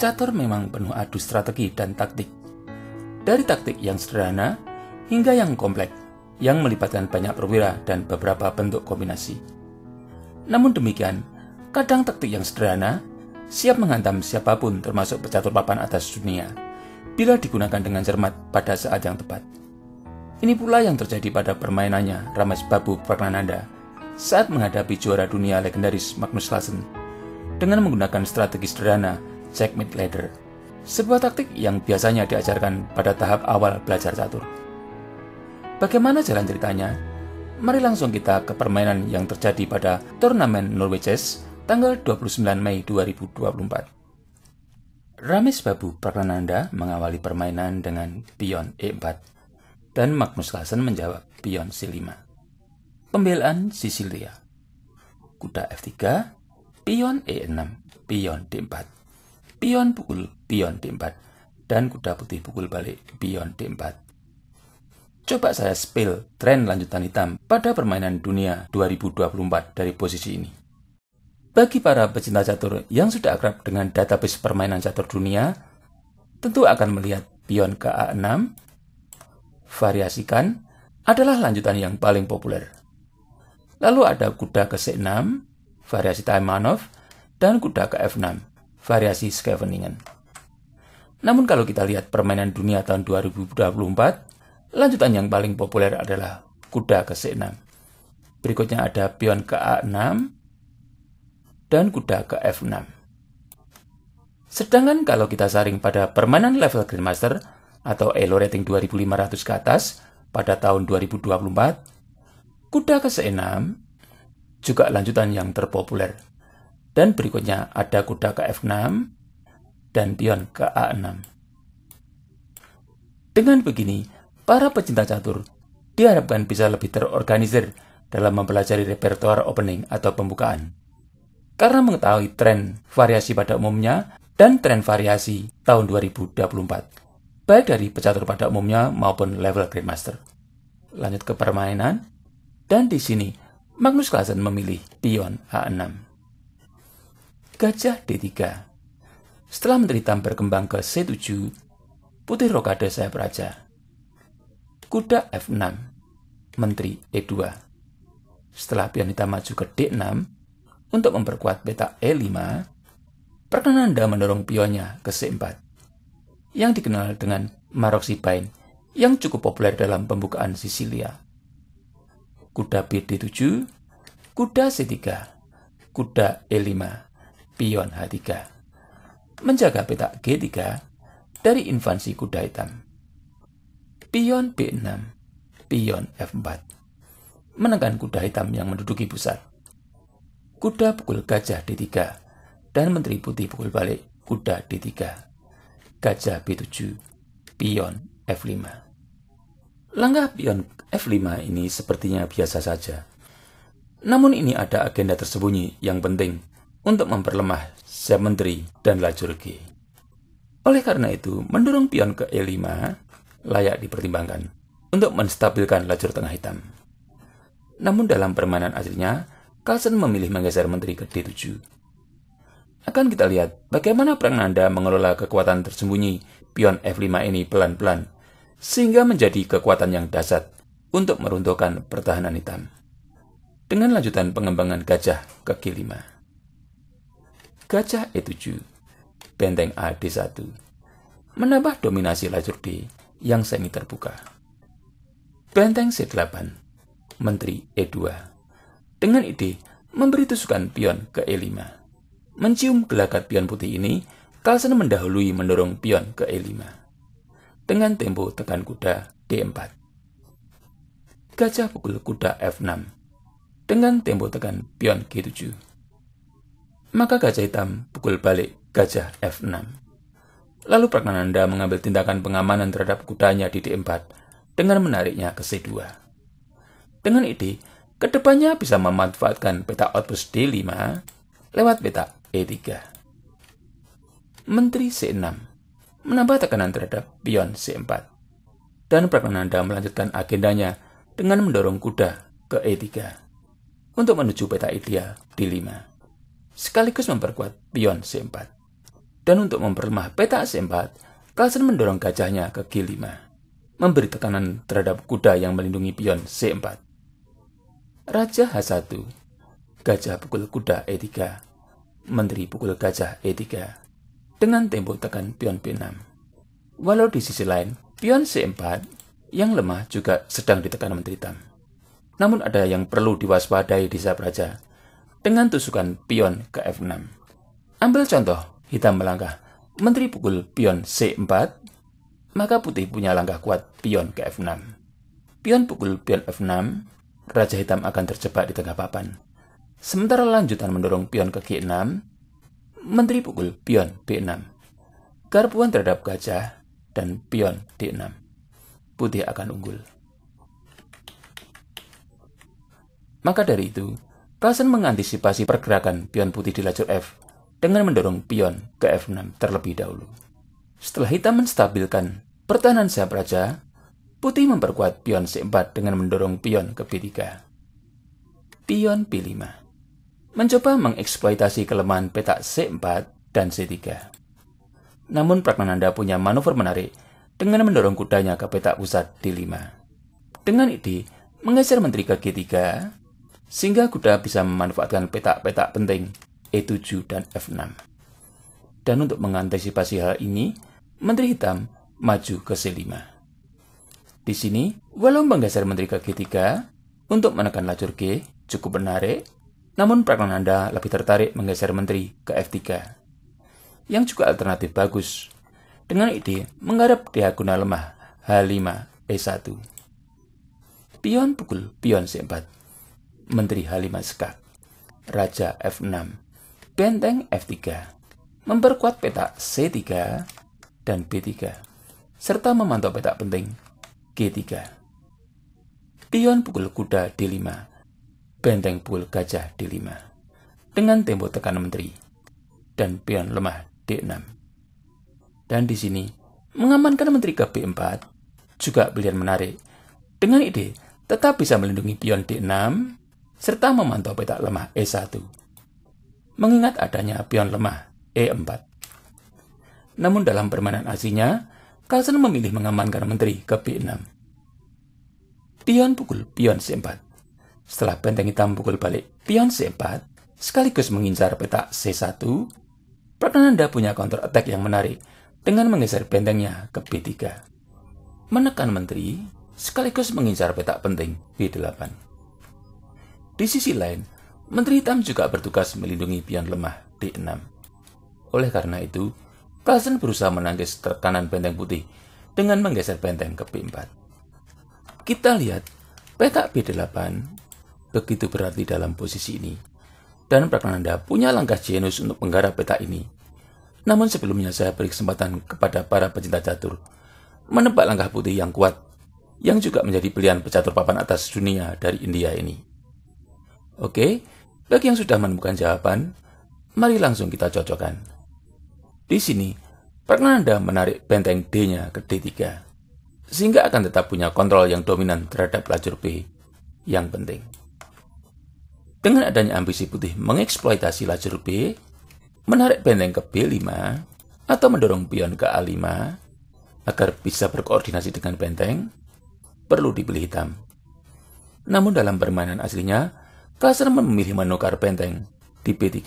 catur memang penuh adu strategi dan taktik. Dari taktik yang sederhana hingga yang kompleks, yang melibatkan banyak perwira dan beberapa bentuk kombinasi. Namun demikian, kadang taktik yang sederhana siap menghantam siapapun termasuk pecatur papan atas dunia, bila digunakan dengan cermat pada saat yang tepat. Ini pula yang terjadi pada permainannya Ramesh Babu Pragnananda saat menghadapi juara dunia legendaris Magnus Carlsen dengan menggunakan strategi sederhana checkmate ladder, sebuah taktik yang biasanya diajarkan pada tahap awal belajar catur. Bagaimana jalan ceritanya? Mari langsung kita ke permainan yang terjadi pada turnamen Norway tanggal 29 Mei 2024. Rames Babu Prananda mengawali permainan dengan pion E4 dan Magnus Carlsen menjawab pion C5. Pembelaan Sicilia. Kuda F3, pion E6, pion D4 pion pukul pion D4 dan kuda putih pukul balik pion D4. Coba saya spill tren lanjutan hitam pada permainan dunia 2024 dari posisi ini. Bagi para pecinta catur yang sudah akrab dengan database permainan catur dunia, tentu akan melihat pion ke A6, variasikan, adalah lanjutan yang paling populer. Lalu ada kuda ke C6, variasi Taimanov, dan kuda ke F6 variasi scaveningan. Namun kalau kita lihat permainan dunia tahun 2024, lanjutan yang paling populer adalah kuda ke C6. Berikutnya ada pion ke A6 dan kuda ke F6. Sedangkan kalau kita saring pada permainan level Grandmaster atau Elo rating 2500 ke atas pada tahun 2024, kuda ke C6 juga lanjutan yang terpopuler dan berikutnya ada kuda ke F6 dan pion ke A6. Dengan begini, para pecinta catur diharapkan bisa lebih terorganisir dalam mempelajari repertoire opening atau pembukaan. Karena mengetahui tren variasi pada umumnya dan tren variasi tahun 2024, baik dari pecatur pada umumnya maupun level Grandmaster. Lanjut ke permainan, dan di sini Magnus Carlsen memilih pion A6 gajah D3. Setelah menteri hitam berkembang ke C7, putih rokade saya beraja. Kuda F6, menteri E2. Setelah pion hitam maju ke D6, untuk memperkuat Beta E5, perkenan Anda mendorong pionnya ke C4, yang dikenal dengan Maroxipain, yang cukup populer dalam pembukaan Sisilia. Kuda B 7 kuda C3, kuda E5 pion H3 menjaga petak G3 dari invasi kuda hitam. Pion B6, pion F4 menekan kuda hitam yang menduduki pusat. Kuda pukul gajah D3 dan menteri putih pukul balik kuda D3. Gajah B7, pion F5. Langkah pion F5 ini sepertinya biasa saja. Namun ini ada agenda tersembunyi yang penting untuk memperlemah siap dan lajur g. Oleh karena itu, mendorong pion ke E5 layak dipertimbangkan untuk menstabilkan lajur tengah hitam. Namun dalam permainan akhirnya, Carlsen memilih menggeser menteri ke D7. Akan kita lihat bagaimana perang Nanda mengelola kekuatan tersembunyi pion F5 ini pelan-pelan, sehingga menjadi kekuatan yang dasar untuk meruntuhkan pertahanan hitam. Dengan lanjutan pengembangan gajah ke G5. Gajah E7, benteng A D1, menambah dominasi lajur B yang semi terbuka. Benteng C8, Menteri E2, dengan ide memberi tusukan pion ke E5. Mencium gelagat pion putih ini, Carlsen mendahului mendorong pion ke E5 dengan tempo tekan kuda D4. Gajah pukul kuda F6 dengan tempo tekan pion G7 maka gajah hitam pukul balik gajah F6. Lalu Pragnananda mengambil tindakan pengamanan terhadap kudanya di D4 dengan menariknya ke C2. Dengan ide kedepannya bisa memanfaatkan peta outpost D5 lewat peta E3. Menteri C6 menambah tekanan terhadap pion C4 dan Pragnananda melanjutkan agendanya dengan mendorong kuda ke E3 untuk menuju peta ideal D5 sekaligus memperkuat pion C4. Dan untuk memperlemah peta C4, Carlsen mendorong gajahnya ke G5, memberi tekanan terhadap kuda yang melindungi pion C4. Raja H1, gajah pukul kuda E3, menteri pukul gajah E3, dengan tempo tekan pion B6. Walau di sisi lain, pion C4 yang lemah juga sedang ditekan menteri Tam. Namun ada yang perlu diwaspadai di sab raja, dengan tusukan pion ke F6. Ambil contoh, hitam melangkah, menteri pukul pion C4, maka putih punya langkah kuat pion ke F6. Pion pukul pion F6, raja hitam akan terjebak di tengah papan. Sementara lanjutan mendorong pion ke G6, menteri pukul pion B6. Garpuan terhadap gajah dan pion D6. Putih akan unggul. Maka dari itu, Pasen mengantisipasi pergerakan pion putih di lajur F dengan mendorong pion ke F6 terlebih dahulu. Setelah hitam menstabilkan pertahanan siap raja, putih memperkuat pion C4 dengan mendorong pion ke B3. Pion B5 mencoba mengeksploitasi kelemahan petak C4 dan C3. Namun Pragnananda punya manuver menarik dengan mendorong kudanya ke petak pusat D5. Dengan ini, menggeser menteri ke G3 sehingga kuda bisa memanfaatkan petak-petak penting E7 dan F6. Dan untuk mengantisipasi hal ini, Menteri Hitam maju ke C5. Di sini, walau menggeser Menteri ke G3 untuk menekan lajur G cukup menarik, namun perekonomian Anda lebih tertarik menggeser Menteri ke F3, yang juga alternatif bagus, dengan ide menggarap diagonal lemah H5 E1. Pion pukul pion C4. Menteri Halimah Sekak. Raja F6, Benteng F3, memperkuat peta C3 dan B3, serta memantau peta penting G3. Pion pukul kuda D5, benteng pukul gajah D5, dengan tembok tekan menteri, dan pion lemah D6. Dan di sini, mengamankan menteri ke B4, juga pilihan menarik, dengan ide tetap bisa melindungi pion D6 serta memantau petak lemah E1. Mengingat adanya pion lemah E4. Namun dalam permainan aslinya, Carlsen memilih mengamankan menteri ke B6. Pion pukul pion C4. Setelah benteng hitam pukul balik pion C4, sekaligus mengincar petak C1, Prananda punya counter attack yang menarik dengan menggeser bentengnya ke B3. Menekan menteri, sekaligus mengincar petak penting B8. Di sisi lain, Menteri Hitam juga bertugas melindungi pion lemah D6. Oleh karena itu, Carlsen berusaha menangkis tekanan benteng putih dengan menggeser benteng ke B4. Kita lihat petak B8 begitu berarti dalam posisi ini. Dan Prakananda punya langkah genius untuk menggarap peta ini. Namun sebelumnya saya beri kesempatan kepada para pecinta catur menebak langkah putih yang kuat yang juga menjadi pilihan pecatur papan atas dunia dari India ini. Oke, bagi yang sudah menemukan jawaban, mari langsung kita cocokkan. Di sini, pernah Anda menarik benteng D-nya ke D3, sehingga akan tetap punya kontrol yang dominan terhadap lajur B yang penting. Dengan adanya ambisi putih mengeksploitasi lajur B, menarik benteng ke B5, atau mendorong pion ke A5, agar bisa berkoordinasi dengan benteng, perlu dibeli hitam. Namun dalam permainan aslinya, Kasar memilih menukar benteng di P3.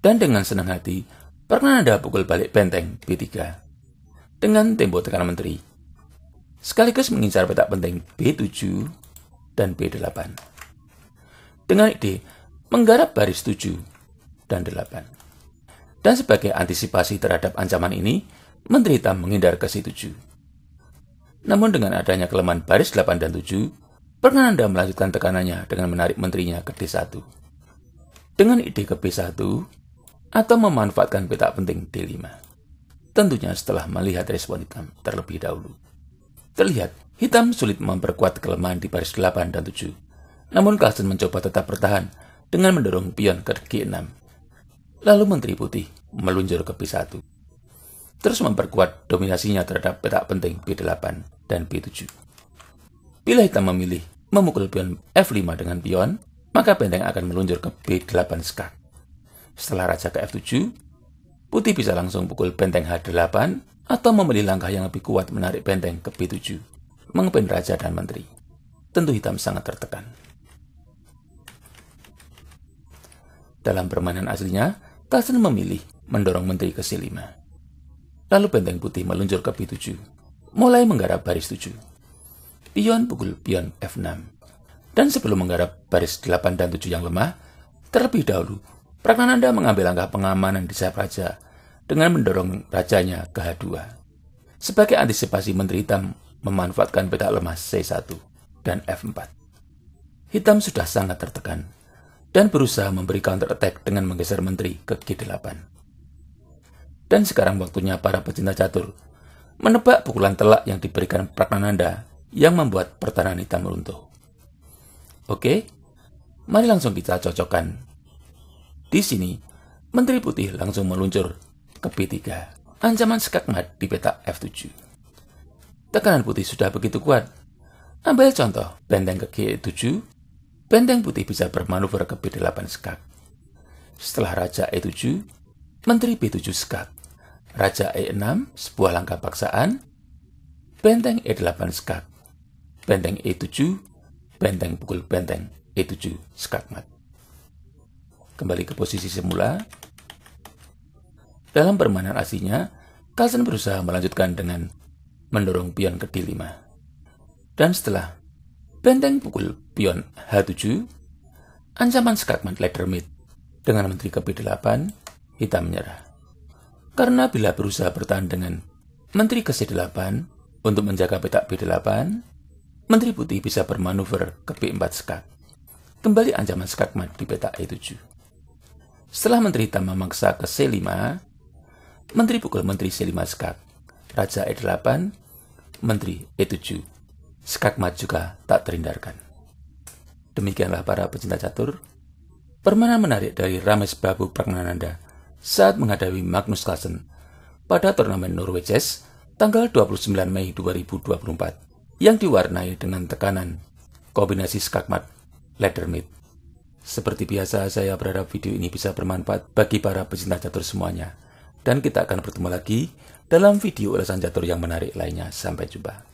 Dan dengan senang hati, pernah ada pukul balik benteng b 3 dengan tembok tekanan menteri, sekaligus mengincar petak penting B7 dan B8. Dengan ide menggarap baris 7 dan 8. Dan sebagai antisipasi terhadap ancaman ini, Menteri Tam menghindar ke C7. Namun dengan adanya kelemahan baris 8 dan 7, Pernah Anda melanjutkan tekanannya dengan menarik menterinya ke D1? Dengan ide ke B1 atau memanfaatkan peta penting D5? Tentunya setelah melihat respon hitam terlebih dahulu. Terlihat, hitam sulit memperkuat kelemahan di baris 8 dan 7. Namun Carlsen mencoba tetap bertahan dengan mendorong pion ke G6. Lalu Menteri Putih meluncur ke B1. Terus memperkuat dominasinya terhadap peta penting B8 dan B7. Bila hitam memilih memukul pion F5 dengan pion, maka benteng akan meluncur ke B8 skak. Setelah raja ke F7, putih bisa langsung pukul benteng H8 atau memilih langkah yang lebih kuat menarik benteng ke B7, mengepin raja dan menteri. Tentu hitam sangat tertekan. Dalam permainan aslinya, Carlsen memilih mendorong menteri ke C5. Lalu benteng putih meluncur ke B7, mulai menggarap baris 7 pion pukul pion F6. Dan sebelum menggarap baris 8 dan 7 yang lemah, terlebih dahulu, Pragnananda mengambil langkah pengamanan di sayap raja dengan mendorong rajanya ke H2. Sebagai antisipasi Menteri Hitam memanfaatkan petak lemah C1 dan F4. Hitam sudah sangat tertekan dan berusaha memberi counter attack dengan menggeser menteri ke G8. Dan sekarang waktunya para pecinta catur menebak pukulan telak yang diberikan Pragnananda yang membuat pertahanan hitam runtuh. Oke, mari langsung kita cocokkan. Di sini, Menteri Putih langsung meluncur ke P3, ancaman skakmat di peta F7. Tekanan putih sudah begitu kuat. Ambil contoh, benteng ke G7, benteng putih bisa bermanuver ke B8 skak. Setelah Raja E7, Menteri B7 skak. Raja E6, sebuah langkah paksaan, benteng E8 skak benteng E7, benteng pukul benteng E7 skakmat. Kembali ke posisi semula. Dalam permainan aslinya, Carlsen berusaha melanjutkan dengan mendorong pion ke D5. Dan setelah benteng pukul pion H7, ancaman skakmat Ledermit dengan menteri ke B8, hitam menyerah. Karena bila berusaha bertahan dengan menteri ke C8 untuk menjaga petak B8, Menteri Putih bisa bermanuver ke B4 skak. Kembali ancaman skakmat di peta E7. Setelah Menteri Hitam memaksa ke C5, Menteri pukul Menteri C5 skak, Raja E8, Menteri E7. Skakmat juga tak terhindarkan. Demikianlah para pecinta catur, permainan menarik dari Rames Babu Pragnananda saat menghadapi Magnus Carlsen pada turnamen Norway tanggal 29 Mei 2024 yang diwarnai dengan tekanan kombinasi skakmat mid. Seperti biasa, saya berharap video ini bisa bermanfaat bagi para pecinta catur semuanya. Dan kita akan bertemu lagi dalam video ulasan catur yang menarik lainnya. Sampai jumpa.